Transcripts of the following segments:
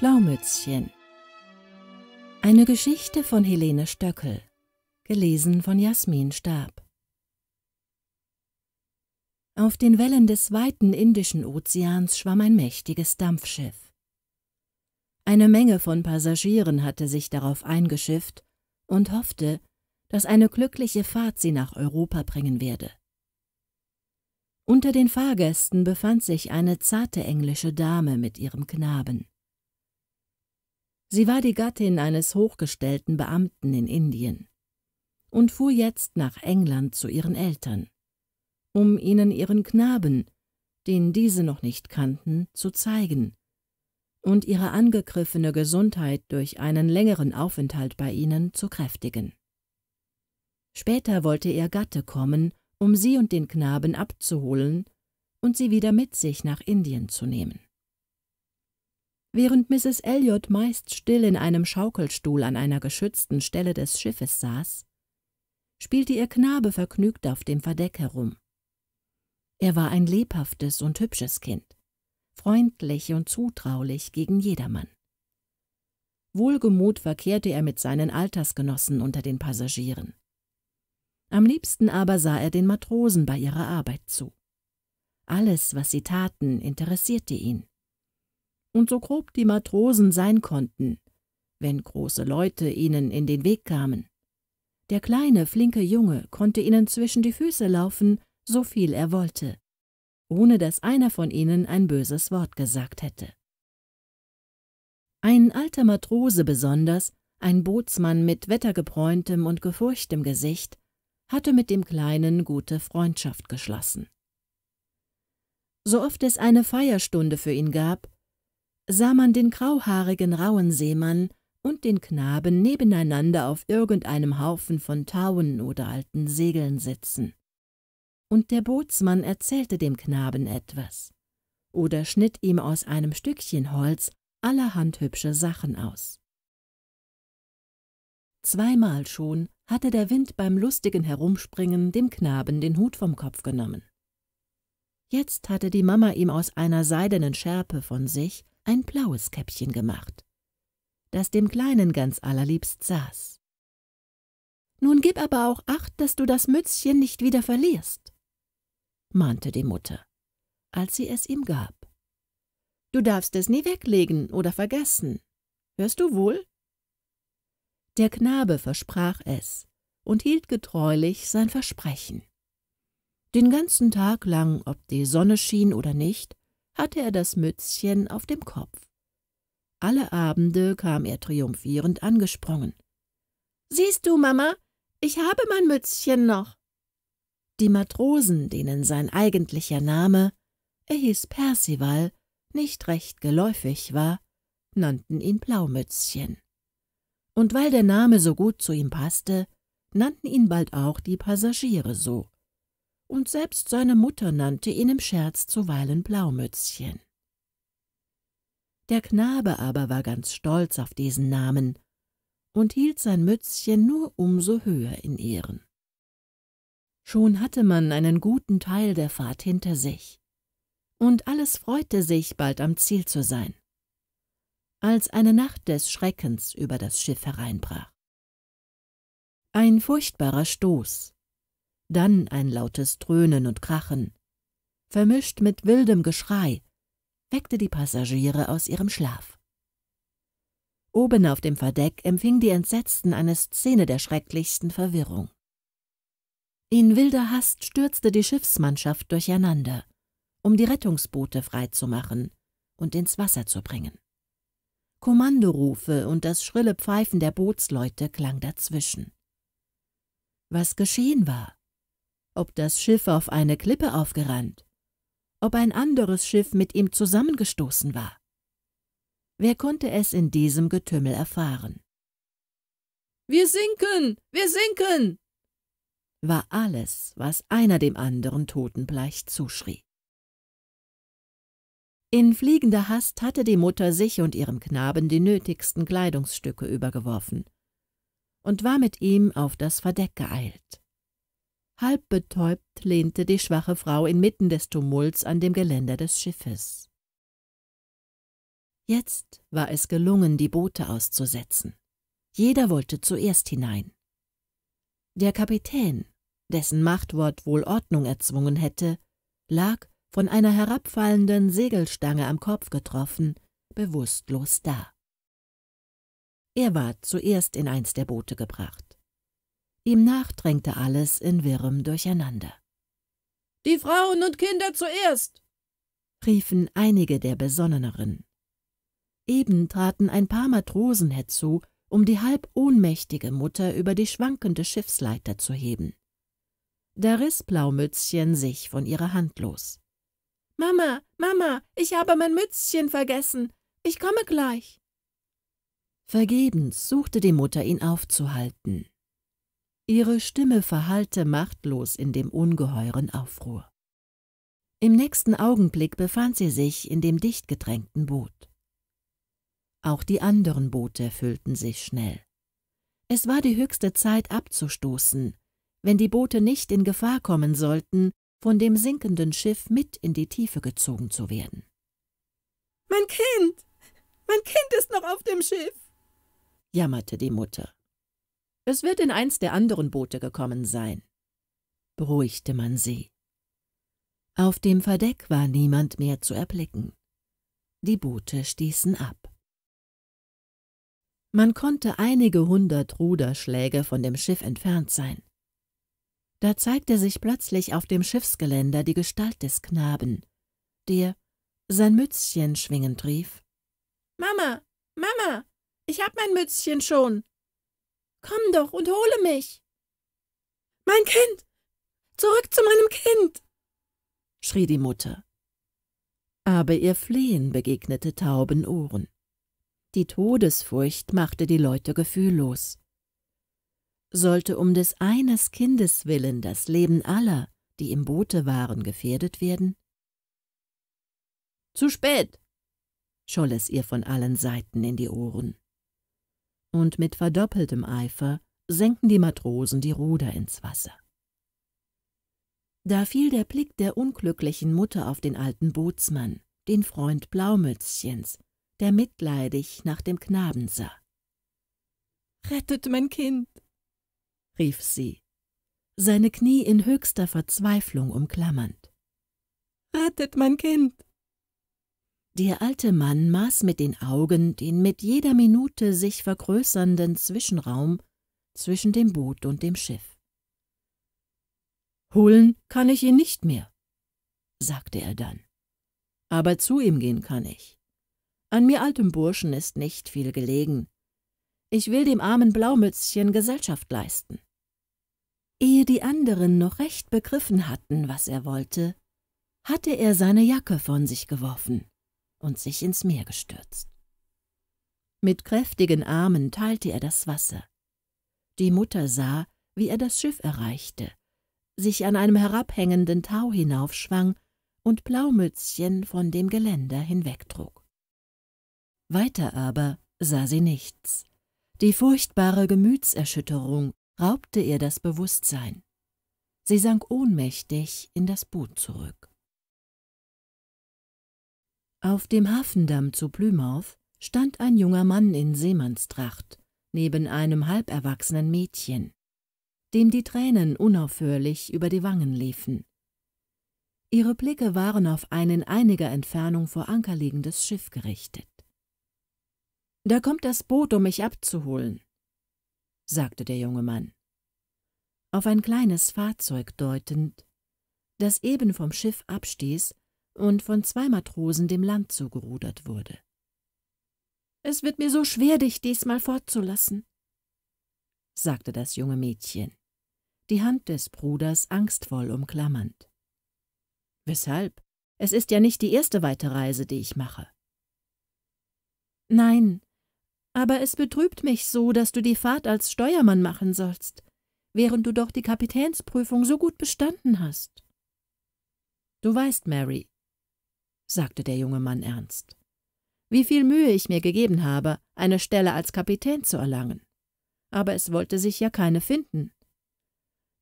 Blaumützchen. Eine Geschichte von Helene Stöckel, gelesen von Jasmin Stab. Auf den Wellen des weiten Indischen Ozeans schwamm ein mächtiges Dampfschiff. Eine Menge von Passagieren hatte sich darauf eingeschifft und hoffte, dass eine glückliche Fahrt sie nach Europa bringen werde. Unter den Fahrgästen befand sich eine zarte englische Dame mit ihrem Knaben. Sie war die Gattin eines hochgestellten Beamten in Indien und fuhr jetzt nach England zu ihren Eltern, um ihnen ihren Knaben, den diese noch nicht kannten, zu zeigen und ihre angegriffene Gesundheit durch einen längeren Aufenthalt bei ihnen zu kräftigen. Später wollte ihr Gatte kommen, um sie und den Knaben abzuholen und sie wieder mit sich nach Indien zu nehmen. Während Mrs. Elliot meist still in einem Schaukelstuhl an einer geschützten Stelle des Schiffes saß, spielte ihr Knabe vergnügt auf dem Verdeck herum. Er war ein lebhaftes und hübsches Kind, freundlich und zutraulich gegen jedermann. Wohlgemut verkehrte er mit seinen Altersgenossen unter den Passagieren. Am liebsten aber sah er den Matrosen bei ihrer Arbeit zu. Alles, was sie taten, interessierte ihn und so grob die Matrosen sein konnten, wenn große Leute ihnen in den Weg kamen. Der kleine, flinke Junge konnte ihnen zwischen die Füße laufen, so viel er wollte, ohne dass einer von ihnen ein böses Wort gesagt hätte. Ein alter Matrose besonders, ein Bootsmann mit wettergebräuntem und gefurchtem Gesicht, hatte mit dem Kleinen gute Freundschaft geschlossen. So oft es eine Feierstunde für ihn gab, sah man den grauhaarigen rauen Seemann und den Knaben nebeneinander auf irgendeinem Haufen von Tauen oder alten Segeln sitzen. Und der Bootsmann erzählte dem Knaben etwas oder schnitt ihm aus einem Stückchen Holz allerhand hübsche Sachen aus. Zweimal schon hatte der Wind beim lustigen Herumspringen dem Knaben den Hut vom Kopf genommen. Jetzt hatte die Mama ihm aus einer seidenen Schärpe von sich ein blaues Käppchen gemacht, das dem Kleinen ganz allerliebst saß. Nun gib aber auch acht, dass du das Mützchen nicht wieder verlierst, mahnte die Mutter, als sie es ihm gab. Du darfst es nie weglegen oder vergessen. Hörst du wohl? Der Knabe versprach es und hielt getreulich sein Versprechen. Den ganzen Tag lang, ob die Sonne schien oder nicht, hatte er das Mützchen auf dem Kopf. Alle Abende kam er triumphierend angesprungen. »Siehst du, Mama, ich habe mein Mützchen noch.« Die Matrosen, denen sein eigentlicher Name, er hieß Percival, nicht recht geläufig war, nannten ihn Blaumützchen. Und weil der Name so gut zu ihm passte, nannten ihn bald auch die Passagiere so und selbst seine Mutter nannte ihn im Scherz zuweilen Blaumützchen. Der Knabe aber war ganz stolz auf diesen Namen und hielt sein Mützchen nur umso höher in Ehren. Schon hatte man einen guten Teil der Fahrt hinter sich, und alles freute sich, bald am Ziel zu sein, als eine Nacht des Schreckens über das Schiff hereinbrach. Ein furchtbarer Stoß, dann ein lautes Dröhnen und Krachen, vermischt mit wildem Geschrei, weckte die Passagiere aus ihrem Schlaf. Oben auf dem Verdeck empfing die Entsetzten eine Szene der schrecklichsten Verwirrung. In wilder Hast stürzte die Schiffsmannschaft durcheinander, um die Rettungsboote freizumachen und ins Wasser zu bringen. Kommandorufe und das schrille Pfeifen der Bootsleute klang dazwischen. Was geschehen war, ob das Schiff auf eine Klippe aufgerannt, ob ein anderes Schiff mit ihm zusammengestoßen war. Wer konnte es in diesem Getümmel erfahren? Wir sinken! Wir sinken! war alles, was einer dem anderen totenbleich zuschrie. In fliegender Hast hatte die Mutter sich und ihrem Knaben die nötigsten Kleidungsstücke übergeworfen und war mit ihm auf das Verdeck geeilt. Halb betäubt lehnte die schwache Frau inmitten des Tumults an dem Geländer des Schiffes. Jetzt war es gelungen, die Boote auszusetzen. Jeder wollte zuerst hinein. Der Kapitän, dessen Machtwort wohl Ordnung erzwungen hätte, lag, von einer herabfallenden Segelstange am Kopf getroffen, bewusstlos da. Er war zuerst in eins der Boote gebracht. Ihm nachdrängte alles in wirrem Durcheinander. Die Frauen und Kinder zuerst! riefen einige der Besonneneren. Eben traten ein paar Matrosen herzu, um die halb ohnmächtige Mutter über die schwankende Schiffsleiter zu heben. Da riss Blaumützchen sich von ihrer Hand los. Mama, Mama, ich habe mein Mützchen vergessen. Ich komme gleich. Vergebens suchte die Mutter ihn aufzuhalten. Ihre Stimme verhallte machtlos in dem ungeheuren Aufruhr. Im nächsten Augenblick befand sie sich in dem dicht gedrängten Boot. Auch die anderen Boote füllten sich schnell. Es war die höchste Zeit abzustoßen, wenn die Boote nicht in Gefahr kommen sollten, von dem sinkenden Schiff mit in die Tiefe gezogen zu werden. Mein Kind! Mein Kind ist noch auf dem Schiff! jammerte die Mutter. Es wird in eins der anderen Boote gekommen sein, beruhigte man sie. Auf dem Verdeck war niemand mehr zu erblicken. Die Boote stießen ab. Man konnte einige hundert Ruderschläge von dem Schiff entfernt sein. Da zeigte sich plötzlich auf dem Schiffsgeländer die Gestalt des Knaben, der sein Mützchen schwingend rief. Mama, Mama, ich hab mein Mützchen schon. Komm doch und hole mich. Mein Kind. Zurück zu meinem Kind. schrie die Mutter. Aber ihr Flehen begegnete tauben Ohren. Die Todesfurcht machte die Leute gefühllos. Sollte um des eines Kindes willen das Leben aller, die im Boote waren, gefährdet werden? Zu spät! scholl es ihr von allen Seiten in die Ohren und mit verdoppeltem Eifer senkten die Matrosen die Ruder ins Wasser. Da fiel der Blick der unglücklichen Mutter auf den alten Bootsmann, den Freund Blaumützchens, der mitleidig nach dem Knaben sah. Rettet mein Kind! rief sie, seine Knie in höchster Verzweiflung umklammernd. Rettet mein Kind! Der alte Mann maß mit den Augen den mit jeder Minute sich vergrößernden Zwischenraum zwischen dem Boot und dem Schiff. »Holen kann ich ihn nicht mehr«, sagte er dann. »Aber zu ihm gehen kann ich. An mir altem Burschen ist nicht viel gelegen. Ich will dem armen Blaumützchen Gesellschaft leisten.« Ehe die anderen noch recht begriffen hatten, was er wollte, hatte er seine Jacke von sich geworfen und sich ins Meer gestürzt. Mit kräftigen Armen teilte er das Wasser. Die Mutter sah, wie er das Schiff erreichte, sich an einem herabhängenden Tau hinaufschwang und Blaumützchen von dem Geländer hinwegtrug. Weiter aber sah sie nichts. Die furchtbare Gemütserschütterung raubte ihr das Bewusstsein. Sie sank ohnmächtig in das Boot zurück. Auf dem Hafendamm zu Plymouth stand ein junger Mann in Seemannstracht neben einem halberwachsenen Mädchen, dem die Tränen unaufhörlich über die Wangen liefen. Ihre Blicke waren auf ein in einiger Entfernung vor Anker liegendes Schiff gerichtet. Da kommt das Boot, um mich abzuholen, sagte der junge Mann, auf ein kleines Fahrzeug deutend, das eben vom Schiff abstieß und von zwei Matrosen dem Land zugerudert wurde. »Es wird mir so schwer, dich diesmal fortzulassen«, sagte das junge Mädchen, die Hand des Bruders angstvoll umklammernd. »Weshalb? Es ist ja nicht die erste weite Reise, die ich mache.« »Nein, aber es betrübt mich so, dass du die Fahrt als Steuermann machen sollst, während du doch die Kapitänsprüfung so gut bestanden hast.« Du weißt, Mary, sagte der junge Mann ernst. Wie viel Mühe ich mir gegeben habe, eine Stelle als Kapitän zu erlangen. Aber es wollte sich ja keine finden.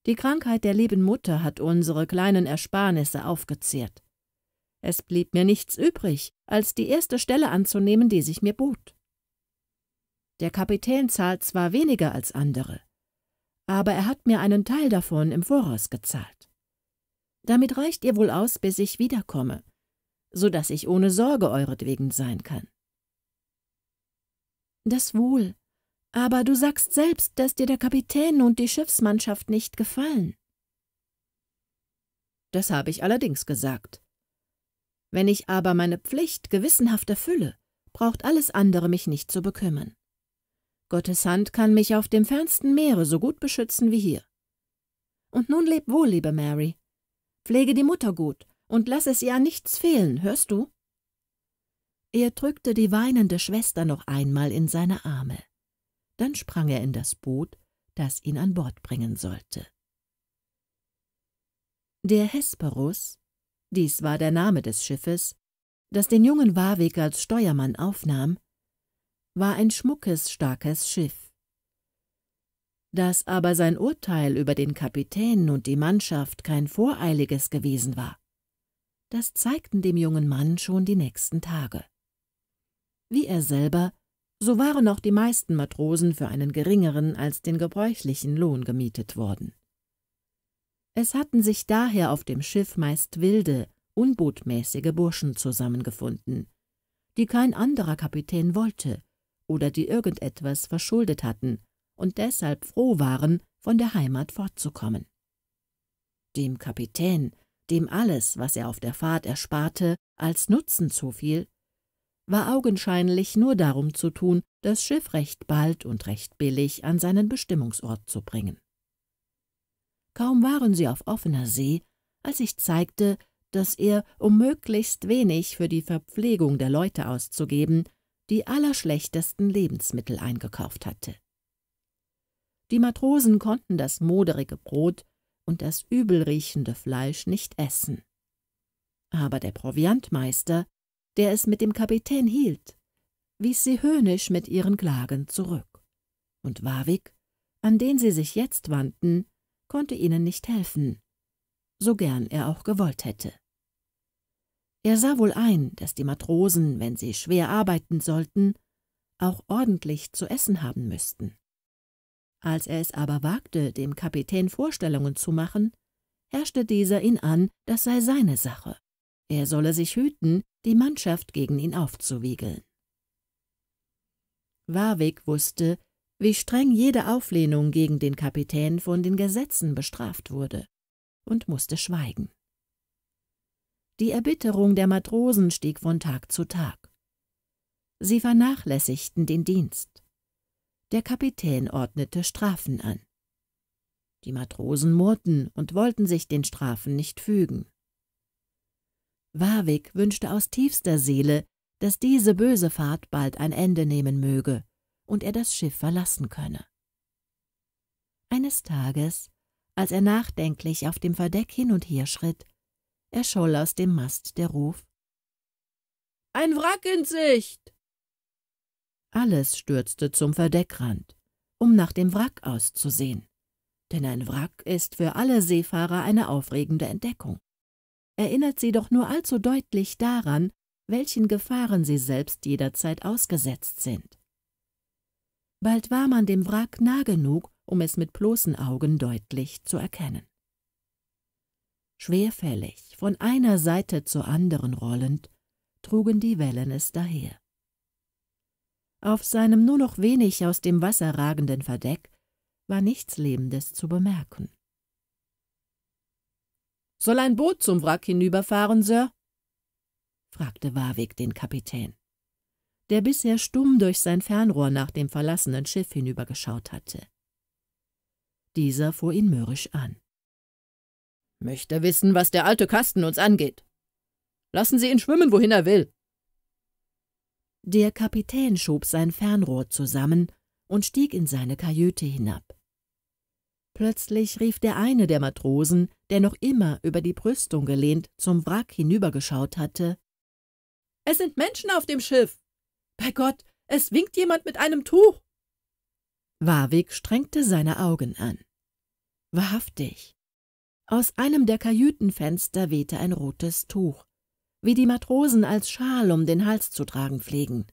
Die Krankheit der lieben Mutter hat unsere kleinen Ersparnisse aufgezehrt. Es blieb mir nichts übrig, als die erste Stelle anzunehmen, die sich mir bot. Der Kapitän zahlt zwar weniger als andere, aber er hat mir einen Teil davon im Voraus gezahlt. Damit reicht ihr wohl aus, bis ich wiederkomme, so dass ich ohne Sorge euretwegen sein kann. Das wohl, aber du sagst selbst, dass dir der Kapitän und die Schiffsmannschaft nicht gefallen. Das habe ich allerdings gesagt. Wenn ich aber meine Pflicht gewissenhaft erfülle, braucht alles andere mich nicht zu bekümmern. Gottes Hand kann mich auf dem fernsten Meere so gut beschützen wie hier. Und nun leb wohl, liebe Mary. Pflege die Mutter gut und lass es ihr an nichts fehlen, hörst du? Er drückte die weinende Schwester noch einmal in seine Arme. Dann sprang er in das Boot, das ihn an Bord bringen sollte. Der Hesperus, dies war der Name des Schiffes, das den jungen Warwick als Steuermann aufnahm, war ein schmuckes, starkes Schiff. Dass aber sein Urteil über den Kapitän und die Mannschaft kein voreiliges gewesen war das zeigten dem jungen Mann schon die nächsten Tage. Wie er selber, so waren auch die meisten Matrosen für einen geringeren als den gebräuchlichen Lohn gemietet worden. Es hatten sich daher auf dem Schiff meist wilde, unbotmäßige Burschen zusammengefunden, die kein anderer Kapitän wollte oder die irgendetwas verschuldet hatten und deshalb froh waren, von der Heimat fortzukommen. Dem Kapitän dem alles, was er auf der Fahrt ersparte, als Nutzen zufiel, war augenscheinlich nur darum zu tun, das Schiff recht bald und recht billig an seinen Bestimmungsort zu bringen. Kaum waren sie auf offener See, als ich zeigte, dass er, um möglichst wenig für die Verpflegung der Leute auszugeben, die allerschlechtesten Lebensmittel eingekauft hatte. Die Matrosen konnten das moderige Brot und das übelriechende Fleisch nicht essen. Aber der Proviantmeister, der es mit dem Kapitän hielt, wies sie höhnisch mit ihren Klagen zurück. Und Warwick, an den sie sich jetzt wandten, konnte ihnen nicht helfen, so gern er auch gewollt hätte. Er sah wohl ein, dass die Matrosen, wenn sie schwer arbeiten sollten, auch ordentlich zu essen haben müssten. Als er es aber wagte, dem Kapitän Vorstellungen zu machen, herrschte dieser ihn an, das sei seine Sache. Er solle sich hüten, die Mannschaft gegen ihn aufzuwiegeln. Warwick wusste, wie streng jede Auflehnung gegen den Kapitän von den Gesetzen bestraft wurde, und musste schweigen. Die Erbitterung der Matrosen stieg von Tag zu Tag. Sie vernachlässigten den Dienst. Der Kapitän ordnete Strafen an. Die Matrosen murrten und wollten sich den Strafen nicht fügen. Warwick wünschte aus tiefster Seele, dass diese böse Fahrt bald ein Ende nehmen möge und er das Schiff verlassen könne. Eines Tages, als er nachdenklich auf dem Verdeck hin und her schritt, erscholl aus dem Mast der Ruf Ein Wrack in Sicht. Alles stürzte zum Verdeckrand, um nach dem Wrack auszusehen, denn ein Wrack ist für alle Seefahrer eine aufregende Entdeckung. Erinnert sie doch nur allzu deutlich daran, welchen Gefahren sie selbst jederzeit ausgesetzt sind. Bald war man dem Wrack nah genug, um es mit bloßen Augen deutlich zu erkennen. Schwerfällig, von einer Seite zur anderen rollend, trugen die Wellen es daher. Auf seinem nur noch wenig aus dem Wasser ragenden Verdeck war nichts Lebendes zu bemerken. »Soll ein Boot zum Wrack hinüberfahren, Sir?« fragte Warwick den Kapitän, der bisher stumm durch sein Fernrohr nach dem verlassenen Schiff hinübergeschaut hatte. Dieser fuhr ihn mürrisch an. »Möchte wissen, was der alte Kasten uns angeht. Lassen Sie ihn schwimmen, wohin er will. Der Kapitän schob sein Fernrohr zusammen und stieg in seine Kajüte hinab. Plötzlich rief der eine der Matrosen, der noch immer über die Brüstung gelehnt zum Wrack hinübergeschaut hatte, »Es sind Menschen auf dem Schiff! Bei Gott, es winkt jemand mit einem Tuch!« Warwick strengte seine Augen an. Wahrhaftig, aus einem der Kajütenfenster wehte ein rotes Tuch wie die Matrosen als Schal um den Hals zu tragen pflegen,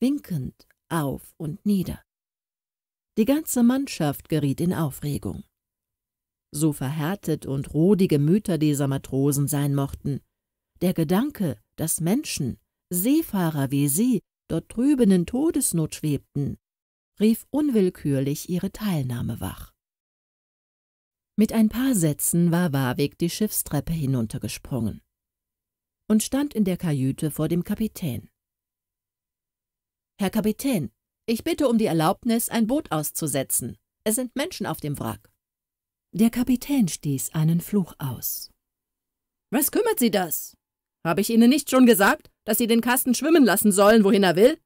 winkend auf und nieder. Die ganze Mannschaft geriet in Aufregung. So verhärtet und roh die Gemüter dieser Matrosen sein mochten, der Gedanke, dass Menschen, Seefahrer wie sie, dort drüben in Todesnot schwebten, rief unwillkürlich ihre Teilnahme wach. Mit ein paar Sätzen war Warwick die Schiffstreppe hinuntergesprungen und stand in der Kajüte vor dem Kapitän. Herr Kapitän, ich bitte um die Erlaubnis, ein Boot auszusetzen. Es sind Menschen auf dem Wrack. Der Kapitän stieß einen Fluch aus. Was kümmert Sie das? Habe ich Ihnen nicht schon gesagt, dass Sie den Kasten schwimmen lassen sollen, wohin er will?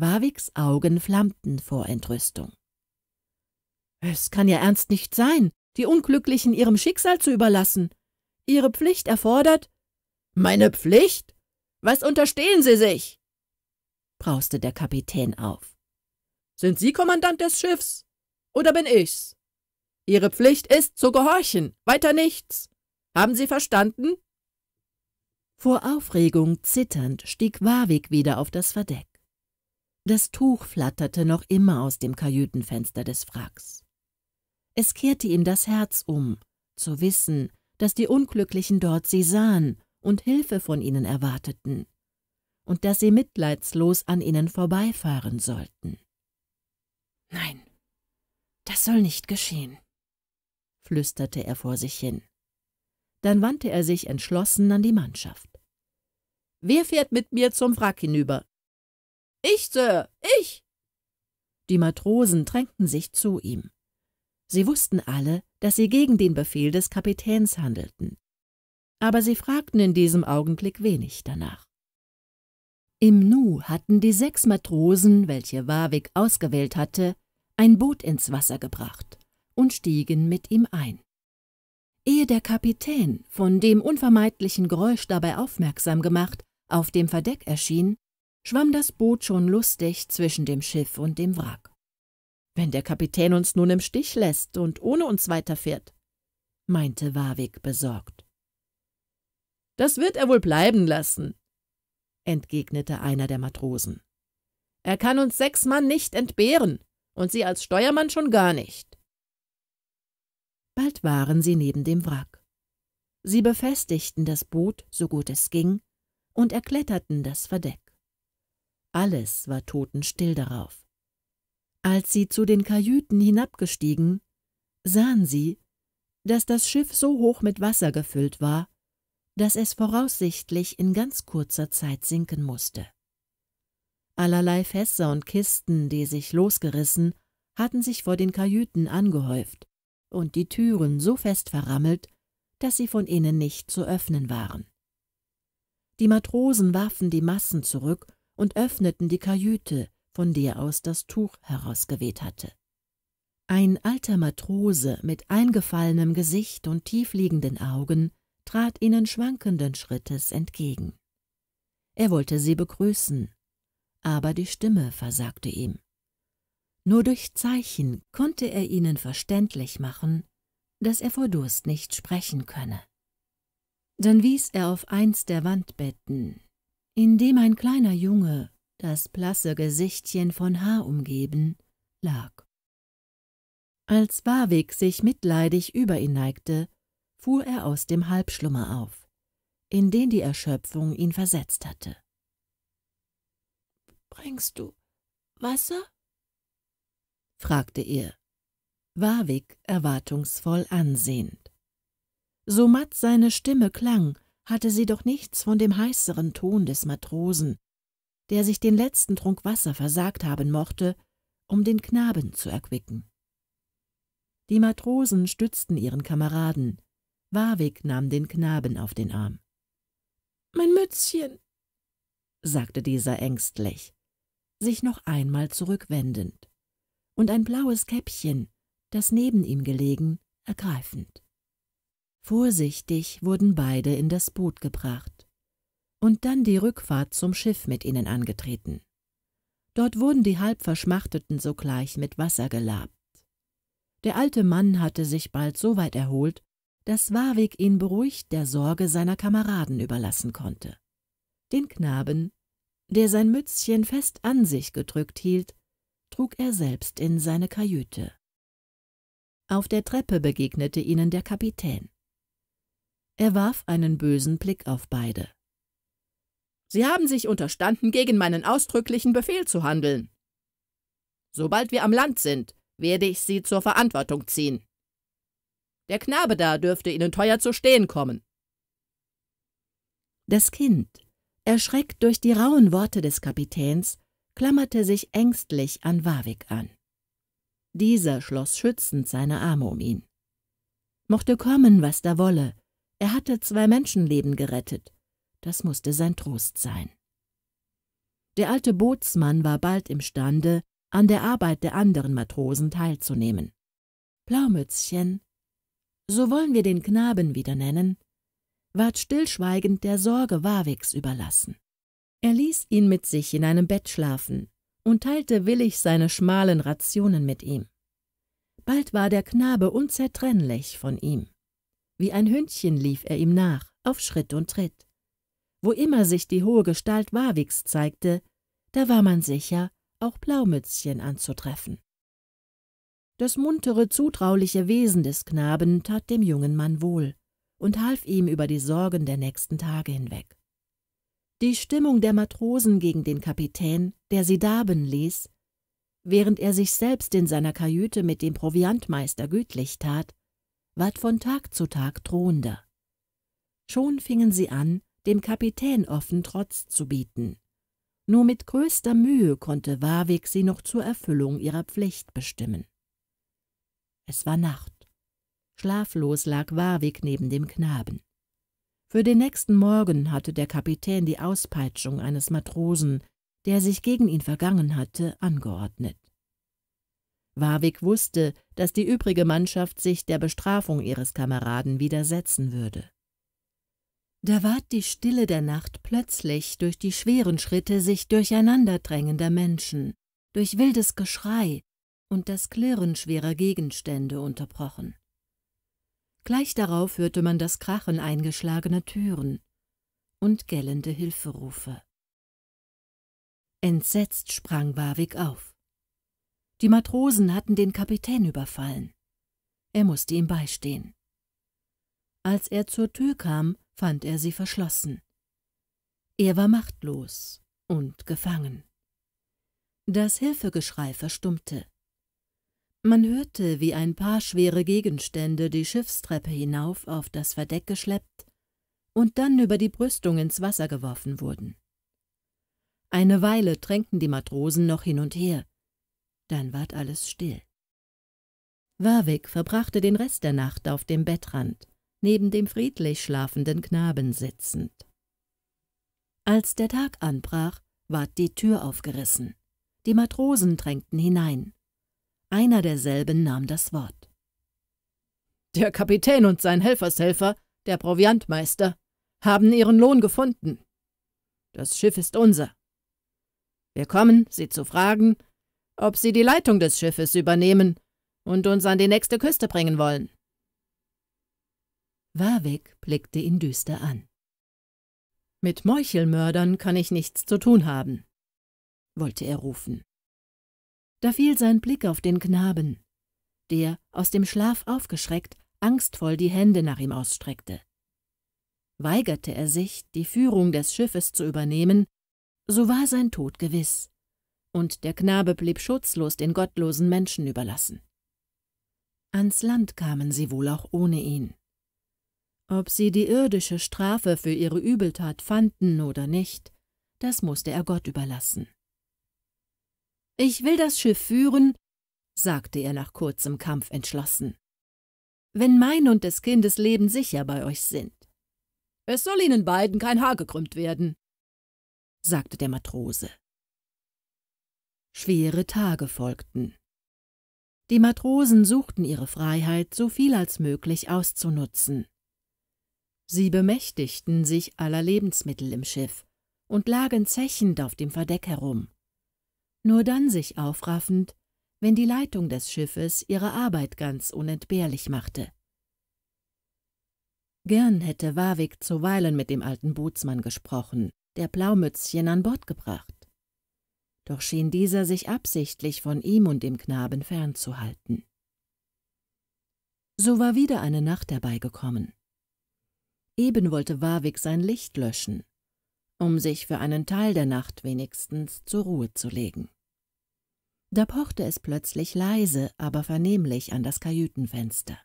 Warwicks Augen flammten vor Entrüstung. Es kann ja ernst nicht sein, die Unglücklichen ihrem Schicksal zu überlassen. Ihre Pflicht erfordert, meine Pflicht? Was unterstehen Sie sich? brauste der Kapitän auf. Sind Sie Kommandant des Schiffs? Oder bin ich's? Ihre Pflicht ist, zu gehorchen, weiter nichts. Haben Sie verstanden? Vor Aufregung zitternd stieg Warwick wieder auf das Verdeck. Das Tuch flatterte noch immer aus dem Kajütenfenster des Wracks. Es kehrte ihm das Herz um, zu wissen, dass die Unglücklichen dort sie sahen und Hilfe von ihnen erwarteten, und dass sie mitleidslos an ihnen vorbeifahren sollten. Nein, das soll nicht geschehen, flüsterte er vor sich hin. Dann wandte er sich entschlossen an die Mannschaft. Wer fährt mit mir zum Wrack hinüber? Ich, Sir, ich! Die Matrosen drängten sich zu ihm. Sie wussten alle, dass sie gegen den Befehl des Kapitäns handelten aber sie fragten in diesem Augenblick wenig danach. Im Nu hatten die sechs Matrosen, welche Warwick ausgewählt hatte, ein Boot ins Wasser gebracht und stiegen mit ihm ein. Ehe der Kapitän, von dem unvermeidlichen Geräusch dabei aufmerksam gemacht, auf dem Verdeck erschien, schwamm das Boot schon lustig zwischen dem Schiff und dem Wrack. Wenn der Kapitän uns nun im Stich lässt und ohne uns weiterfährt, meinte Warwick besorgt. Das wird er wohl bleiben lassen, entgegnete einer der Matrosen. Er kann uns sechs Mann nicht entbehren und sie als Steuermann schon gar nicht. Bald waren sie neben dem Wrack. Sie befestigten das Boot, so gut es ging, und erkletterten das Verdeck. Alles war totenstill darauf. Als sie zu den Kajüten hinabgestiegen, sahen sie, dass das Schiff so hoch mit Wasser gefüllt war, dass es voraussichtlich in ganz kurzer Zeit sinken musste. Allerlei Fässer und Kisten, die sich losgerissen, hatten sich vor den Kajüten angehäuft und die Türen so fest verrammelt, dass sie von innen nicht zu öffnen waren. Die Matrosen warfen die Massen zurück und öffneten die Kajüte, von der aus das Tuch herausgeweht hatte. Ein alter Matrose mit eingefallenem Gesicht und tiefliegenden Augen trat ihnen schwankenden Schrittes entgegen. Er wollte sie begrüßen, aber die Stimme versagte ihm. Nur durch Zeichen konnte er ihnen verständlich machen, dass er vor Durst nicht sprechen könne. Dann wies er auf eins der Wandbetten, in dem ein kleiner Junge, das blasse Gesichtchen von Haar umgeben, lag. Als Warwick sich mitleidig über ihn neigte, fuhr er aus dem Halbschlummer auf, in den die Erschöpfung ihn versetzt hatte. Bringst du Wasser? fragte er, Warwick erwartungsvoll ansehend. So matt seine Stimme klang, hatte sie doch nichts von dem heißeren Ton des Matrosen, der sich den letzten Trunk Wasser versagt haben mochte, um den Knaben zu erquicken. Die Matrosen stützten ihren Kameraden, Warwick nahm den Knaben auf den Arm. »Mein Mützchen«, sagte dieser ängstlich, sich noch einmal zurückwendend und ein blaues Käppchen, das neben ihm gelegen, ergreifend. Vorsichtig wurden beide in das Boot gebracht und dann die Rückfahrt zum Schiff mit ihnen angetreten. Dort wurden die Halbverschmachteten sogleich mit Wasser gelabt. Der alte Mann hatte sich bald so weit erholt, dass Warwick ihn beruhigt der Sorge seiner Kameraden überlassen konnte. Den Knaben, der sein Mützchen fest an sich gedrückt hielt, trug er selbst in seine Kajüte. Auf der Treppe begegnete ihnen der Kapitän. Er warf einen bösen Blick auf beide. Sie haben sich unterstanden, gegen meinen ausdrücklichen Befehl zu handeln. Sobald wir am Land sind, werde ich Sie zur Verantwortung ziehen. Der Knabe da dürfte Ihnen teuer zu stehen kommen. Das Kind, erschreckt durch die rauen Worte des Kapitäns, klammerte sich ängstlich an Warwick an. Dieser schloss schützend seine Arme um ihn. Mochte kommen, was da wolle, er hatte zwei Menschenleben gerettet, das musste sein Trost sein. Der alte Bootsmann war bald imstande, an der Arbeit der anderen Matrosen teilzunehmen. Blaumützchen so wollen wir den Knaben wieder nennen, ward stillschweigend der Sorge Warwicks überlassen. Er ließ ihn mit sich in einem Bett schlafen und teilte willig seine schmalen Rationen mit ihm. Bald war der Knabe unzertrennlich von ihm. Wie ein Hündchen lief er ihm nach, auf Schritt und Tritt. Wo immer sich die hohe Gestalt Warwicks zeigte, da war man sicher, auch Blaumützchen anzutreffen. Das muntere, zutrauliche Wesen des Knaben tat dem jungen Mann wohl und half ihm über die Sorgen der nächsten Tage hinweg. Die Stimmung der Matrosen gegen den Kapitän, der sie darben ließ, während er sich selbst in seiner Kajüte mit dem Proviantmeister gütlich tat, ward von Tag zu Tag drohender. Schon fingen sie an, dem Kapitän offen Trotz zu bieten. Nur mit größter Mühe konnte Warwick sie noch zur Erfüllung ihrer Pflicht bestimmen. Es war Nacht. Schlaflos lag Warwick neben dem Knaben. Für den nächsten Morgen hatte der Kapitän die Auspeitschung eines Matrosen, der sich gegen ihn vergangen hatte, angeordnet. Warwick wusste, dass die übrige Mannschaft sich der Bestrafung ihres Kameraden widersetzen würde. Da ward die Stille der Nacht plötzlich durch die schweren Schritte sich durcheinanderdrängender Menschen, durch wildes Geschrei, und das Klirren schwerer Gegenstände unterbrochen. Gleich darauf hörte man das Krachen eingeschlagener Türen und gellende Hilferufe. Entsetzt sprang Warwick auf. Die Matrosen hatten den Kapitän überfallen. Er musste ihm beistehen. Als er zur Tür kam, fand er sie verschlossen. Er war machtlos und gefangen. Das Hilfegeschrei verstummte. Man hörte, wie ein paar schwere Gegenstände die Schiffstreppe hinauf auf das Verdeck geschleppt und dann über die Brüstung ins Wasser geworfen wurden. Eine Weile drängten die Matrosen noch hin und her, dann ward alles still. Warwick verbrachte den Rest der Nacht auf dem Bettrand, neben dem friedlich schlafenden Knaben sitzend. Als der Tag anbrach, ward die Tür aufgerissen. Die Matrosen drängten hinein. Einer derselben nahm das Wort. Der Kapitän und sein Helfershelfer, der Proviantmeister, haben ihren Lohn gefunden. Das Schiff ist unser. Wir kommen, Sie zu fragen, ob Sie die Leitung des Schiffes übernehmen und uns an die nächste Küste bringen wollen. Warwick blickte ihn düster an. Mit Meuchelmördern kann ich nichts zu tun haben, wollte er rufen. Da fiel sein Blick auf den Knaben, der, aus dem Schlaf aufgeschreckt, angstvoll die Hände nach ihm ausstreckte. Weigerte er sich, die Führung des Schiffes zu übernehmen, so war sein Tod gewiss, und der Knabe blieb schutzlos den gottlosen Menschen überlassen. Ans Land kamen sie wohl auch ohne ihn. Ob sie die irdische Strafe für ihre Übeltat fanden oder nicht, das musste er Gott überlassen. Ich will das Schiff führen, sagte er nach kurzem Kampf entschlossen. Wenn mein und des Kindes Leben sicher bei euch sind. Es soll ihnen beiden kein Haar gekrümmt werden, sagte der Matrose. Schwere Tage folgten. Die Matrosen suchten ihre Freiheit so viel als möglich auszunutzen. Sie bemächtigten sich aller Lebensmittel im Schiff und lagen zechend auf dem Verdeck herum nur dann sich aufraffend, wenn die Leitung des Schiffes ihre Arbeit ganz unentbehrlich machte. Gern hätte Warwick zuweilen mit dem alten Bootsmann gesprochen, der Blaumützchen an Bord gebracht. Doch schien dieser sich absichtlich von ihm und dem Knaben fernzuhalten. So war wieder eine Nacht herbeigekommen. Eben wollte Warwick sein Licht löschen, um sich für einen Teil der Nacht wenigstens zur Ruhe zu legen. Da pochte es plötzlich leise, aber vernehmlich an das Kajütenfenster.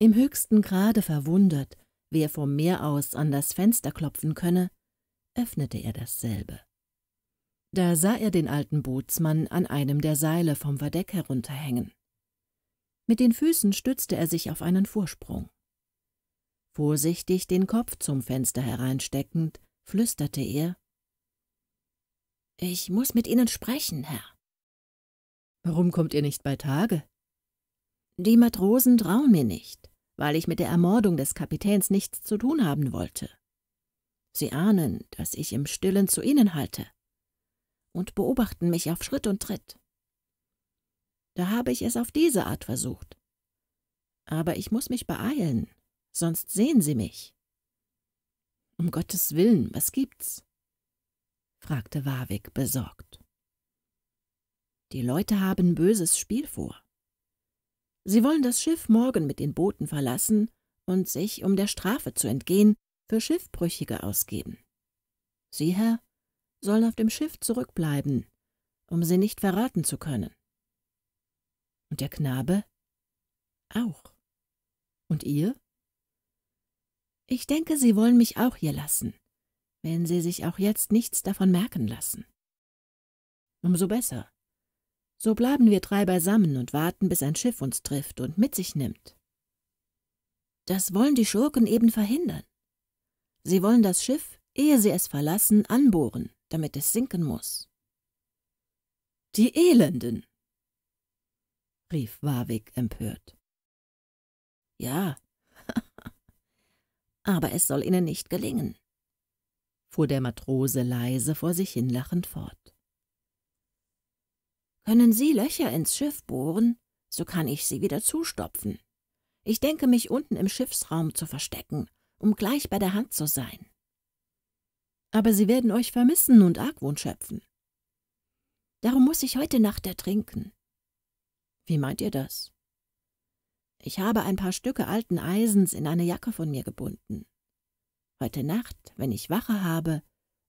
Im höchsten Grade verwundert, wer vom Meer aus an das Fenster klopfen könne, öffnete er dasselbe. Da sah er den alten Bootsmann an einem der Seile vom Verdeck herunterhängen. Mit den Füßen stützte er sich auf einen Vorsprung. Vorsichtig den Kopf zum Fenster hereinsteckend, flüsterte er Ich muß mit Ihnen sprechen, Herr. Warum kommt ihr nicht bei Tage? Die Matrosen trauen mir nicht, weil ich mit der Ermordung des Kapitäns nichts zu tun haben wollte. Sie ahnen, dass ich im Stillen zu ihnen halte und beobachten mich auf Schritt und Tritt. Da habe ich es auf diese Art versucht. Aber ich muss mich beeilen, sonst sehen Sie mich. Um Gottes Willen, was gibt's? fragte Warwick besorgt. Die Leute haben böses Spiel vor. Sie wollen das Schiff morgen mit den Booten verlassen und sich, um der Strafe zu entgehen, für Schiffbrüchige ausgeben. Sie, Herr, sollen auf dem Schiff zurückbleiben, um sie nicht verraten zu können. Und der Knabe? Auch. Und ihr? Ich denke, Sie wollen mich auch hier lassen, wenn Sie sich auch jetzt nichts davon merken lassen. Umso besser. So bleiben wir drei beisammen und warten, bis ein Schiff uns trifft und mit sich nimmt. Das wollen die Schurken eben verhindern. Sie wollen das Schiff, ehe sie es verlassen, anbohren, damit es sinken muss. Die Elenden! rief Warwick empört. Ja, aber es soll ihnen nicht gelingen, fuhr der Matrose leise vor sich hinlachend fort. Können Sie Löcher ins Schiff bohren, so kann ich sie wieder zustopfen. Ich denke, mich unten im Schiffsraum zu verstecken, um gleich bei der Hand zu sein. Aber sie werden euch vermissen und Argwohn schöpfen. Darum muss ich heute Nacht ertrinken. Wie meint ihr das? Ich habe ein paar Stücke alten Eisens in eine Jacke von mir gebunden. Heute Nacht, wenn ich Wache habe,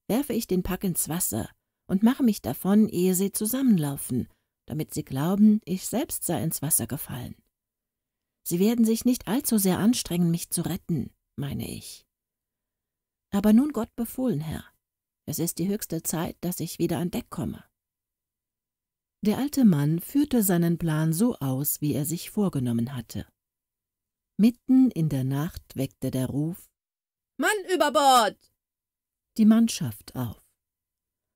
werfe ich den Pack ins Wasser und mache mich davon, ehe sie zusammenlaufen, damit sie glauben, ich selbst sei ins Wasser gefallen. Sie werden sich nicht allzu sehr anstrengen, mich zu retten, meine ich. Aber nun Gott befohlen, Herr, es ist die höchste Zeit, dass ich wieder an Deck komme. Der alte Mann führte seinen Plan so aus, wie er sich vorgenommen hatte. Mitten in der Nacht weckte der Ruf Mann über Bord. die Mannschaft auf.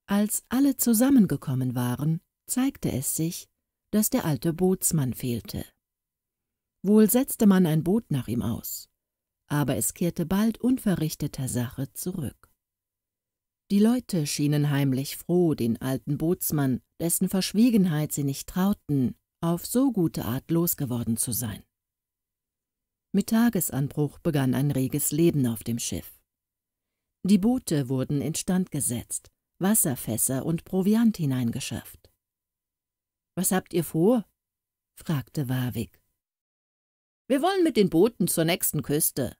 Als alle zusammengekommen waren, zeigte es sich, dass der alte Bootsmann fehlte. Wohl setzte man ein Boot nach ihm aus, aber es kehrte bald unverrichteter Sache zurück. Die Leute schienen heimlich froh, den alten Bootsmann, dessen Verschwiegenheit sie nicht trauten, auf so gute Art losgeworden zu sein. Mit Tagesanbruch begann ein reges Leben auf dem Schiff. Die Boote wurden instand gesetzt, Wasserfässer und Proviant hineingeschafft. Was habt ihr vor? fragte Warwick. Wir wollen mit den Booten zur nächsten Küste,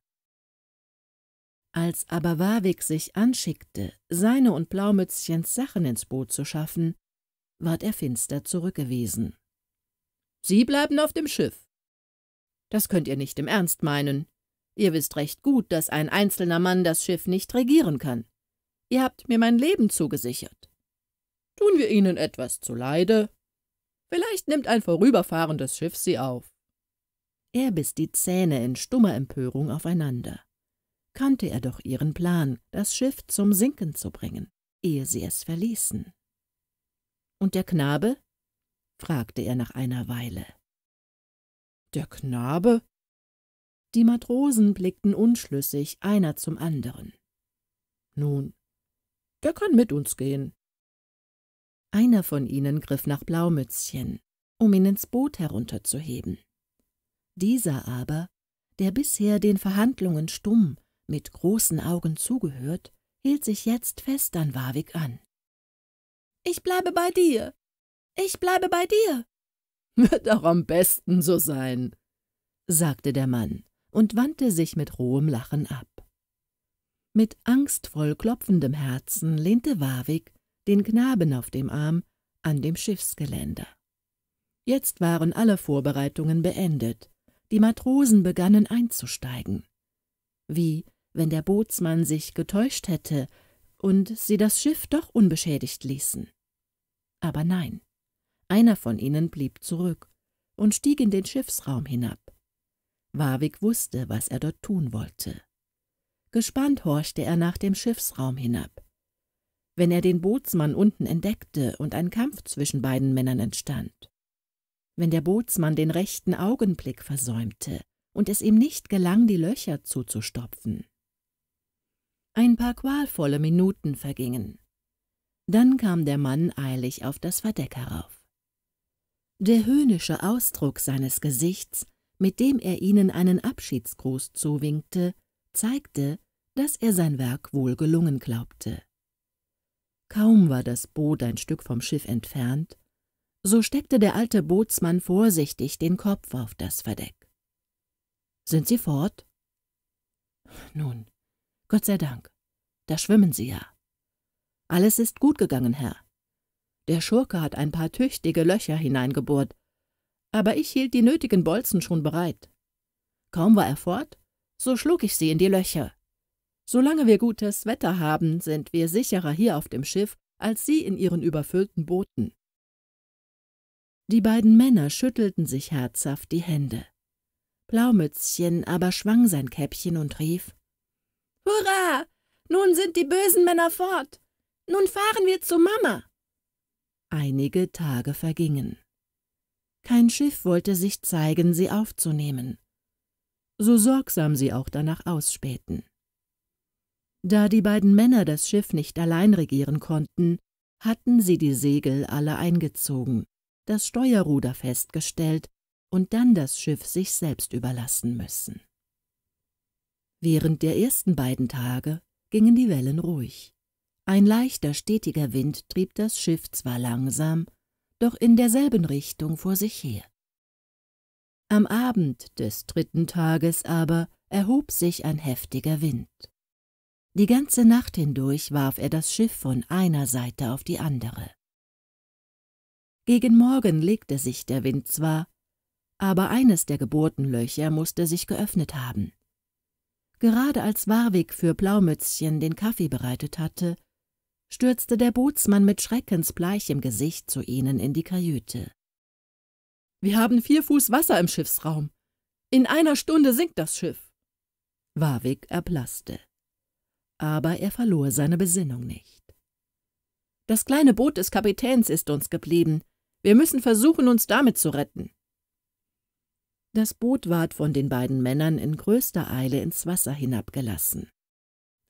als aber Warwick sich anschickte, seine und Blaumützchens Sachen ins Boot zu schaffen, ward er finster zurückgewiesen. Sie bleiben auf dem Schiff. Das könnt ihr nicht im Ernst meinen. Ihr wisst recht gut, dass ein einzelner Mann das Schiff nicht regieren kann. Ihr habt mir mein Leben zugesichert. Tun wir ihnen etwas zuleide? Vielleicht nimmt ein vorüberfahrendes Schiff sie auf. Er biss die Zähne in stummer Empörung aufeinander kannte er doch ihren Plan, das Schiff zum Sinken zu bringen, ehe sie es verließen. Und der Knabe? fragte er nach einer Weile. Der Knabe? Die Matrosen blickten unschlüssig einer zum anderen. Nun, der kann mit uns gehen. Einer von ihnen griff nach Blaumützchen, um ihn ins Boot herunterzuheben. Dieser aber, der bisher den Verhandlungen stumm mit großen Augen zugehört, hielt sich jetzt fest an Warwick an. Ich bleibe bei dir. Ich bleibe bei dir. Wird auch am besten so sein, sagte der Mann und wandte sich mit rohem Lachen ab. Mit angstvoll klopfendem Herzen lehnte Warwick den Knaben auf dem Arm an dem Schiffsgeländer. Jetzt waren alle Vorbereitungen beendet. Die Matrosen begannen einzusteigen. Wie wenn der Bootsmann sich getäuscht hätte und sie das Schiff doch unbeschädigt ließen. Aber nein, einer von ihnen blieb zurück und stieg in den Schiffsraum hinab. Warwick wusste, was er dort tun wollte. Gespannt horchte er nach dem Schiffsraum hinab. Wenn er den Bootsmann unten entdeckte und ein Kampf zwischen beiden Männern entstand, wenn der Bootsmann den rechten Augenblick versäumte und es ihm nicht gelang, die Löcher zuzustopfen, ein paar qualvolle Minuten vergingen. Dann kam der Mann eilig auf das Verdeck herauf. Der höhnische Ausdruck seines Gesichts, mit dem er ihnen einen Abschiedsgruß zuwinkte, zeigte, dass er sein Werk wohl gelungen glaubte. Kaum war das Boot ein Stück vom Schiff entfernt, so steckte der alte Bootsmann vorsichtig den Kopf auf das Verdeck. Sind Sie fort? Nun, Gott sei Dank. Da schwimmen sie ja. Alles ist gut gegangen, Herr. Der Schurke hat ein paar tüchtige Löcher hineingebohrt, aber ich hielt die nötigen Bolzen schon bereit. Kaum war er fort, so schlug ich sie in die Löcher. Solange wir gutes Wetter haben, sind wir sicherer hier auf dem Schiff als Sie in Ihren überfüllten Booten. Die beiden Männer schüttelten sich herzhaft die Hände. Blaumützchen aber schwang sein Käppchen und rief Hurra! Nun sind die bösen Männer fort. Nun fahren wir zu Mama. Einige Tage vergingen. Kein Schiff wollte sich zeigen, sie aufzunehmen, so sorgsam sie auch danach ausspähten. Da die beiden Männer das Schiff nicht allein regieren konnten, hatten sie die Segel alle eingezogen, das Steuerruder festgestellt und dann das Schiff sich selbst überlassen müssen. Während der ersten beiden Tage gingen die Wellen ruhig. Ein leichter, stetiger Wind trieb das Schiff zwar langsam, doch in derselben Richtung vor sich her. Am Abend des dritten Tages aber erhob sich ein heftiger Wind. Die ganze Nacht hindurch warf er das Schiff von einer Seite auf die andere. Gegen Morgen legte sich der Wind zwar, aber eines der gebohrten Löcher musste sich geöffnet haben. Gerade als Warwick für Blaumützchen den Kaffee bereitet hatte, stürzte der Bootsmann mit schreckensbleichem Gesicht zu ihnen in die Kajüte. »Wir haben vier Fuß Wasser im Schiffsraum. In einer Stunde sinkt das Schiff.« Warwick erblaßte. Aber er verlor seine Besinnung nicht. »Das kleine Boot des Kapitäns ist uns geblieben. Wir müssen versuchen, uns damit zu retten.« das Boot ward von den beiden Männern in größter Eile ins Wasser hinabgelassen.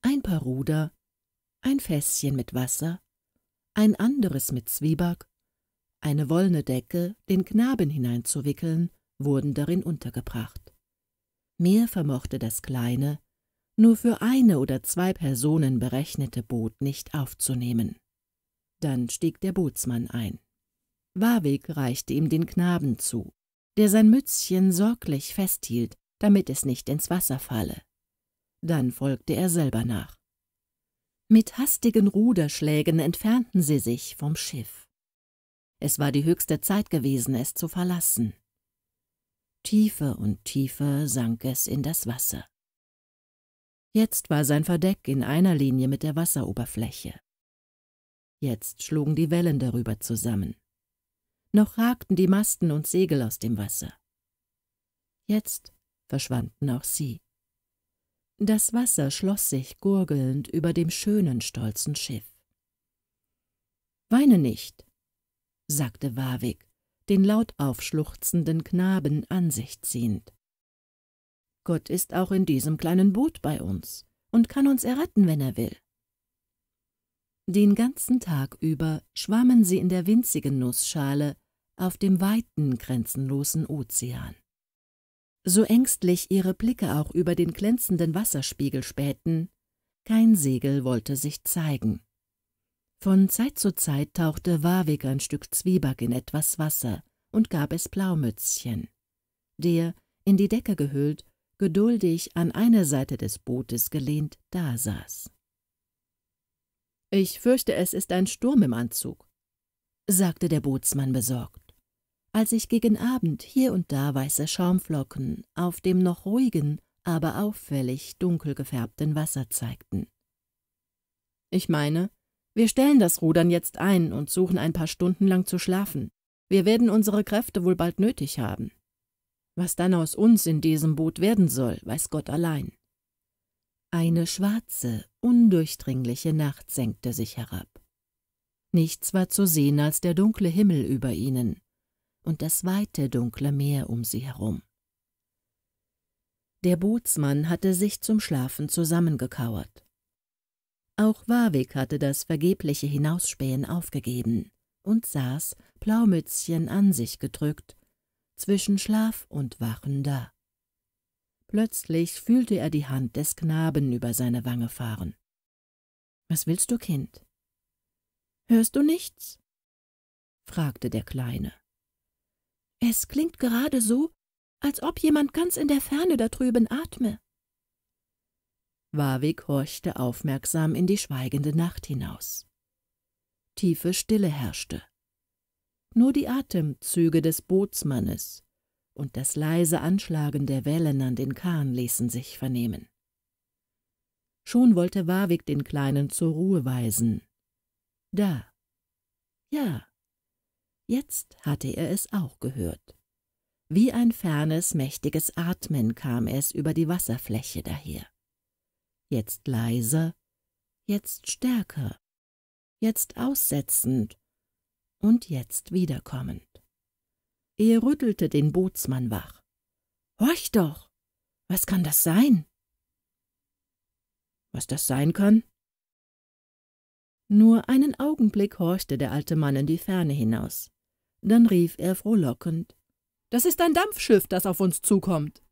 Ein paar Ruder, ein Fässchen mit Wasser, ein anderes mit Zwieback, eine wollene Decke, den Knaben hineinzuwickeln, wurden darin untergebracht. Mehr vermochte das kleine, nur für eine oder zwei Personen berechnete Boot nicht aufzunehmen. Dann stieg der Bootsmann ein. Warwick reichte ihm den Knaben zu, der sein Mützchen sorglich festhielt, damit es nicht ins Wasser falle. Dann folgte er selber nach. Mit hastigen Ruderschlägen entfernten sie sich vom Schiff. Es war die höchste Zeit gewesen, es zu verlassen. Tiefer und tiefer sank es in das Wasser. Jetzt war sein Verdeck in einer Linie mit der Wasseroberfläche. Jetzt schlugen die Wellen darüber zusammen noch ragten die Masten und Segel aus dem Wasser. Jetzt verschwanden auch sie. Das Wasser schloss sich gurgelnd über dem schönen, stolzen Schiff. Weine nicht, sagte Warwick, den laut aufschluchzenden Knaben an sich ziehend. Gott ist auch in diesem kleinen Boot bei uns und kann uns erretten, wenn er will. Den ganzen Tag über schwammen sie in der winzigen Nussschale, auf dem weiten, grenzenlosen Ozean. So ängstlich ihre Blicke auch über den glänzenden Wasserspiegel spähten, kein Segel wollte sich zeigen. Von Zeit zu Zeit tauchte Warwick ein Stück Zwieback in etwas Wasser und gab es Blaumützchen. Der, in die Decke gehüllt, geduldig an einer Seite des Bootes gelehnt dasaß. Ich fürchte, es ist ein Sturm im Anzug, sagte der Bootsmann besorgt als sich gegen Abend hier und da weiße Schaumflocken auf dem noch ruhigen, aber auffällig dunkel gefärbten Wasser zeigten. Ich meine, wir stellen das Rudern jetzt ein und suchen ein paar Stunden lang zu schlafen. Wir werden unsere Kräfte wohl bald nötig haben. Was dann aus uns in diesem Boot werden soll, weiß Gott allein. Eine schwarze, undurchdringliche Nacht senkte sich herab. Nichts war zu sehen als der dunkle Himmel über ihnen, und das weite dunkle Meer um sie herum. Der Bootsmann hatte sich zum Schlafen zusammengekauert. Auch Warwick hatte das vergebliche Hinausspähen aufgegeben und saß, Plaumützchen an sich gedrückt, zwischen Schlaf und Wachen da. Plötzlich fühlte er die Hand des Knaben über seine Wange fahren. Was willst du, Kind? Hörst du nichts? fragte der Kleine. Es klingt gerade so, als ob jemand ganz in der Ferne da drüben atme. Warwick horchte aufmerksam in die schweigende Nacht hinaus. Tiefe Stille herrschte. Nur die Atemzüge des Bootsmannes und das leise Anschlagen der Wellen an den Kahn ließen sich vernehmen. Schon wollte Warwick den Kleinen zur Ruhe weisen. Da. Ja, Jetzt hatte er es auch gehört. Wie ein fernes, mächtiges Atmen kam es über die Wasserfläche daher. Jetzt leiser, jetzt stärker, jetzt aussetzend und jetzt wiederkommend. Er rüttelte den Bootsmann wach. Horch doch! Was kann das sein? Was das sein kann? Nur einen Augenblick horchte der alte Mann in die Ferne hinaus. Dann rief er frohlockend, »Das ist ein Dampfschiff, das auf uns zukommt.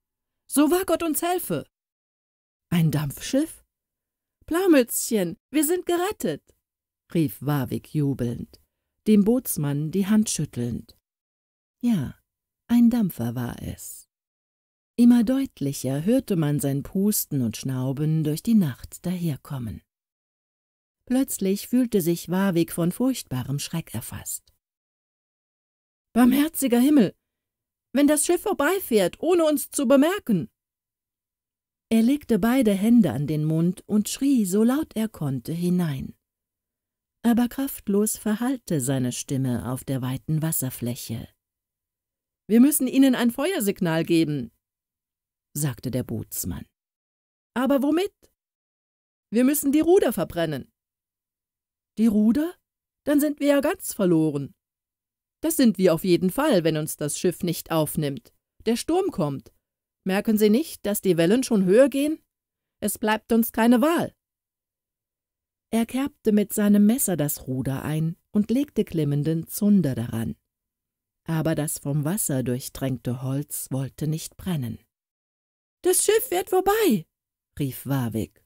So wahr Gott uns helfe!« »Ein Dampfschiff?« »Blaumützchen, wir sind gerettet!« rief Warwick jubelnd, dem Bootsmann die Hand schüttelnd. Ja, ein Dampfer war es. Immer deutlicher hörte man sein Pusten und Schnauben durch die Nacht daherkommen. Plötzlich fühlte sich Warwick von furchtbarem Schreck erfasst. Barmherziger Himmel, wenn das Schiff vorbeifährt, ohne uns zu bemerken. Er legte beide Hände an den Mund und schrie, so laut er konnte, hinein. Aber kraftlos verhallte seine Stimme auf der weiten Wasserfläche. Wir müssen ihnen ein Feuersignal geben, sagte der Bootsmann. Aber womit? Wir müssen die Ruder verbrennen. Die Ruder? Dann sind wir ja ganz verloren. Das sind wir auf jeden Fall, wenn uns das Schiff nicht aufnimmt. Der Sturm kommt. Merken Sie nicht, dass die Wellen schon höher gehen? Es bleibt uns keine Wahl. Er kerbte mit seinem Messer das Ruder ein und legte klimmenden Zunder daran. Aber das vom Wasser durchtränkte Holz wollte nicht brennen. Das Schiff wird vorbei, rief Warwick,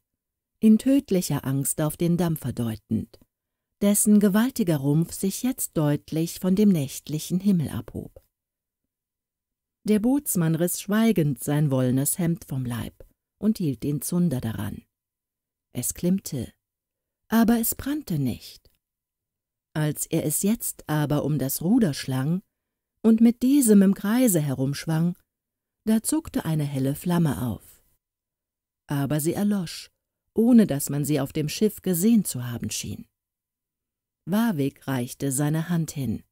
in tödlicher Angst auf den Dampfer deutend dessen gewaltiger Rumpf sich jetzt deutlich von dem nächtlichen Himmel abhob. Der Bootsmann riß schweigend sein wollenes Hemd vom Leib und hielt den Zunder daran. Es klimmte, aber es brannte nicht. Als er es jetzt aber um das Ruder schlang und mit diesem im Kreise herumschwang, da zuckte eine helle Flamme auf. Aber sie erlosch, ohne dass man sie auf dem Schiff gesehen zu haben schien. Warwick reichte seine Hand hin.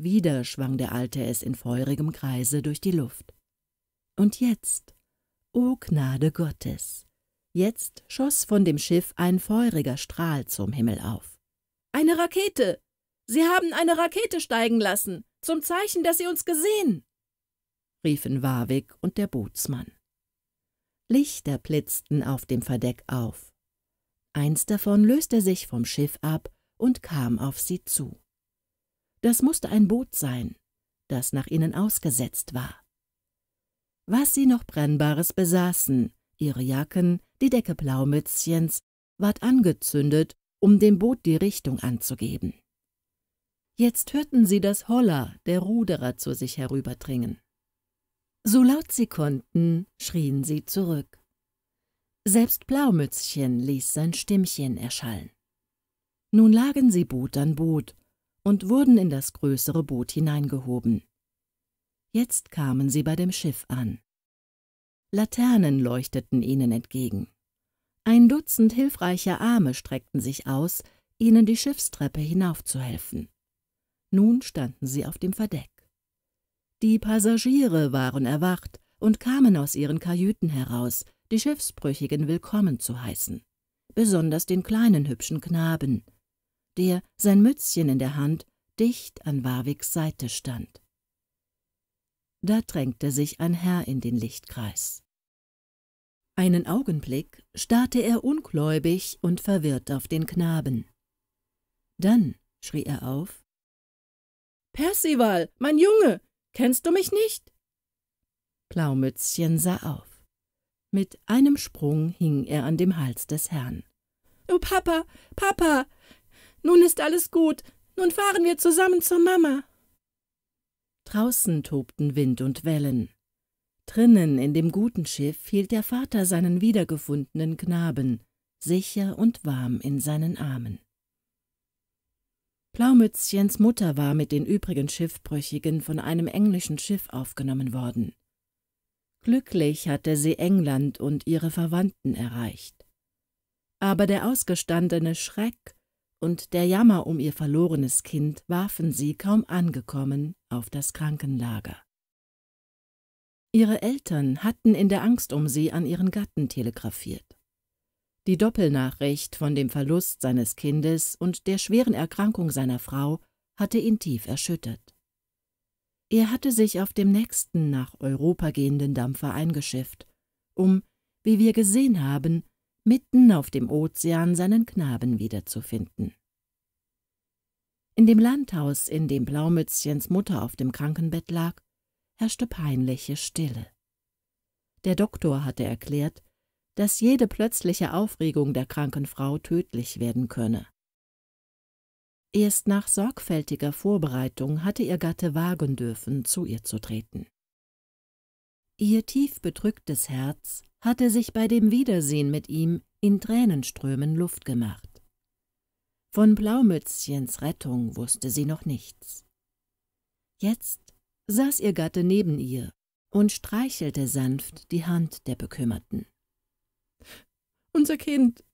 Wieder schwang der Alte es in feurigem Kreise durch die Luft. Und jetzt, o Gnade Gottes, jetzt schoss von dem Schiff ein feuriger Strahl zum Himmel auf. Eine Rakete! Sie haben eine Rakete steigen lassen, zum Zeichen, dass Sie uns gesehen! riefen Warwick und der Bootsmann. Lichter blitzten auf dem Verdeck auf. Eins davon löste sich vom Schiff ab und kam auf sie zu. Das musste ein Boot sein, das nach ihnen ausgesetzt war. Was sie noch Brennbares besaßen, ihre Jacken, die Decke Blaumützchens, ward angezündet, um dem Boot die Richtung anzugeben. Jetzt hörten sie das Holler der Ruderer zu sich herüberdringen. So laut sie konnten, schrien sie zurück. Selbst Blaumützchen ließ sein Stimmchen erschallen. Nun lagen sie Boot an Boot und wurden in das größere Boot hineingehoben. Jetzt kamen sie bei dem Schiff an. Laternen leuchteten ihnen entgegen. Ein Dutzend hilfreicher Arme streckten sich aus, ihnen die Schiffstreppe hinaufzuhelfen. Nun standen sie auf dem Verdeck. Die Passagiere waren erwacht und kamen aus ihren Kajüten heraus, die Schiffsbrüchigen willkommen zu heißen, besonders den kleinen hübschen Knaben, der, sein Mützchen in der Hand, dicht an Warwigs Seite stand. Da drängte sich ein Herr in den Lichtkreis. Einen Augenblick starrte er ungläubig und verwirrt auf den Knaben. Dann schrie er auf. Percival, mein Junge, kennst du mich nicht? Blaumützchen sah auf. Mit einem Sprung hing er an dem Hals des Herrn. Oh, Papa, Papa, nun ist alles gut. Nun fahren wir zusammen zur Mama. Draußen tobten Wind und Wellen. Drinnen in dem guten Schiff hielt der Vater seinen wiedergefundenen Knaben, sicher und warm in seinen Armen. Blaumützchens Mutter war mit den übrigen Schiffbrüchigen von einem englischen Schiff aufgenommen worden. Glücklich hatte sie England und ihre Verwandten erreicht. Aber der ausgestandene Schreck und der Jammer um ihr verlorenes Kind warfen sie kaum angekommen auf das Krankenlager. Ihre Eltern hatten in der Angst um sie an ihren Gatten telegrafiert. Die Doppelnachricht von dem Verlust seines Kindes und der schweren Erkrankung seiner Frau hatte ihn tief erschüttert. Er hatte sich auf dem nächsten nach Europa gehenden Dampfer eingeschifft, um, wie wir gesehen haben, mitten auf dem Ozean seinen Knaben wiederzufinden. In dem Landhaus, in dem Blaumützchens Mutter auf dem Krankenbett lag, herrschte peinliche Stille. Der Doktor hatte erklärt, dass jede plötzliche Aufregung der kranken Frau tödlich werden könne. Erst nach sorgfältiger Vorbereitung hatte ihr Gatte wagen dürfen, zu ihr zu treten. Ihr tief bedrücktes Herz hatte sich bei dem Wiedersehen mit ihm in Tränenströmen Luft gemacht. Von Blaumützchens Rettung wusste sie noch nichts. Jetzt saß ihr Gatte neben ihr und streichelte sanft die Hand der Bekümmerten. Unser Kind,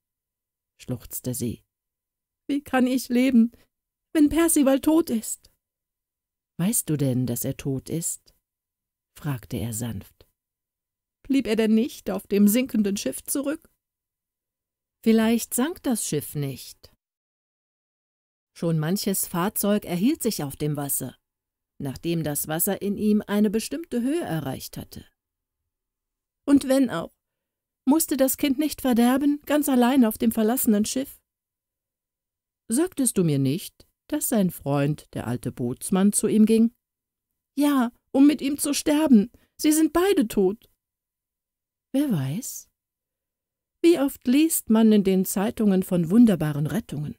schluchzte sie, wie kann ich leben, wenn Percival tot ist? Weißt du denn, dass er tot ist? fragte er sanft. Blieb er denn nicht auf dem sinkenden Schiff zurück? Vielleicht sank das Schiff nicht. Schon manches Fahrzeug erhielt sich auf dem Wasser, nachdem das Wasser in ihm eine bestimmte Höhe erreicht hatte. Und wenn auch, musste das Kind nicht verderben, ganz allein auf dem verlassenen Schiff? Sagtest du mir nicht, dass sein Freund, der alte Bootsmann, zu ihm ging? Ja, um mit ihm zu sterben. Sie sind beide tot. Wer weiß? Wie oft liest man in den Zeitungen von wunderbaren Rettungen?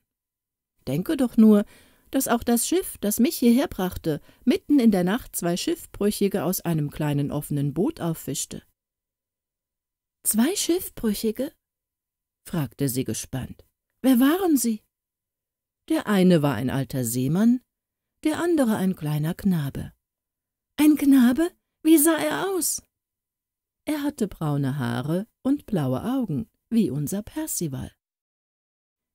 Denke doch nur, dass auch das Schiff, das mich hierher brachte, mitten in der Nacht zwei Schiffbrüchige aus einem kleinen offenen Boot auffischte. Zwei Schiffbrüchige? fragte sie gespannt. Wer waren sie? Der eine war ein alter Seemann, der andere ein kleiner Knabe. Ein Knabe? Wie sah er aus? Er hatte braune Haare und blaue Augen, wie unser Percival.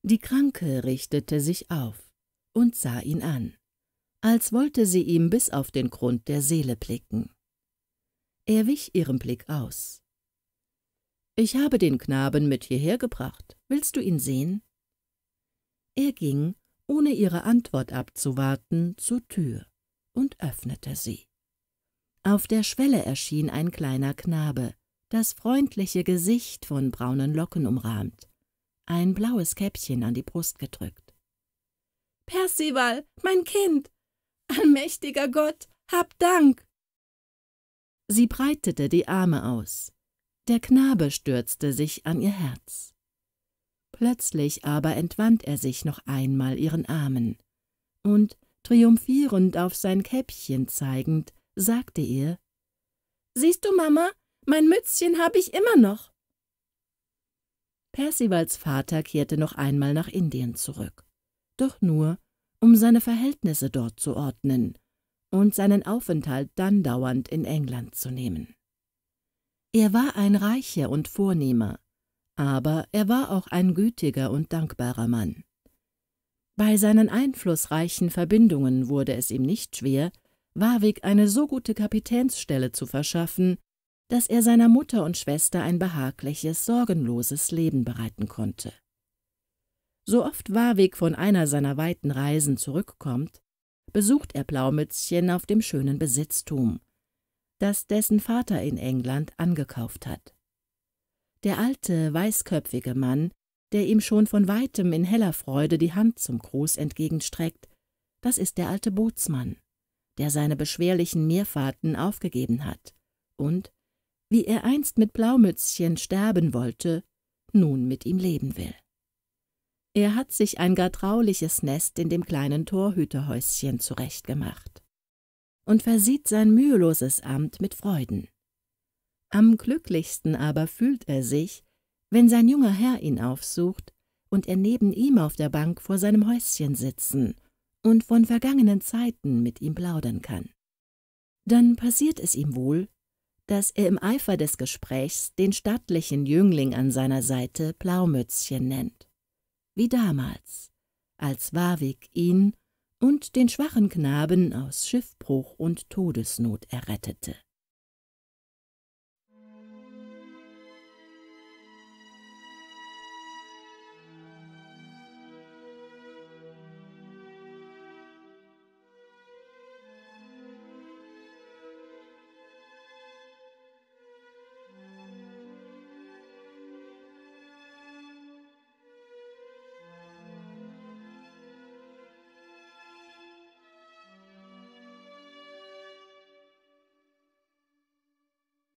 Die Kranke richtete sich auf und sah ihn an, als wollte sie ihm bis auf den Grund der Seele blicken. Er wich ihrem Blick aus. »Ich habe den Knaben mit hierher gebracht. Willst du ihn sehen?« Er ging, ohne ihre Antwort abzuwarten, zur Tür und öffnete sie. Auf der Schwelle erschien ein kleiner Knabe, das freundliche Gesicht von braunen Locken umrahmt, ein blaues Käppchen an die Brust gedrückt. Percival, mein Kind! Allmächtiger Gott, hab Dank! Sie breitete die Arme aus. Der Knabe stürzte sich an ihr Herz. Plötzlich aber entwand er sich noch einmal ihren Armen, und, triumphierend auf sein Käppchen zeigend, sagte er. »Siehst du, Mama, mein Mützchen habe ich immer noch.« Percivals Vater kehrte noch einmal nach Indien zurück, doch nur, um seine Verhältnisse dort zu ordnen und seinen Aufenthalt dann dauernd in England zu nehmen. Er war ein reicher und vornehmer, aber er war auch ein gütiger und dankbarer Mann. Bei seinen einflussreichen Verbindungen wurde es ihm nicht schwer, Warwick eine so gute Kapitänsstelle zu verschaffen, dass er seiner Mutter und Schwester ein behagliches, sorgenloses Leben bereiten konnte. So oft Warwick von einer seiner weiten Reisen zurückkommt, besucht er Blaumützchen auf dem schönen Besitztum, das dessen Vater in England angekauft hat. Der alte, weißköpfige Mann, der ihm schon von weitem in heller Freude die Hand zum Gruß entgegenstreckt, das ist der alte Bootsmann der seine beschwerlichen Meerfahrten aufgegeben hat und, wie er einst mit Blaumützchen sterben wollte, nun mit ihm leben will. Er hat sich ein gar trauliches Nest in dem kleinen Torhüterhäuschen zurechtgemacht und versieht sein müheloses Amt mit Freuden. Am glücklichsten aber fühlt er sich, wenn sein junger Herr ihn aufsucht und er neben ihm auf der Bank vor seinem Häuschen sitzen und von vergangenen Zeiten mit ihm plaudern kann. Dann passiert es ihm wohl, dass er im Eifer des Gesprächs den stattlichen Jüngling an seiner Seite Blaumützchen nennt, wie damals, als Warwick ihn und den schwachen Knaben aus Schiffbruch und Todesnot errettete.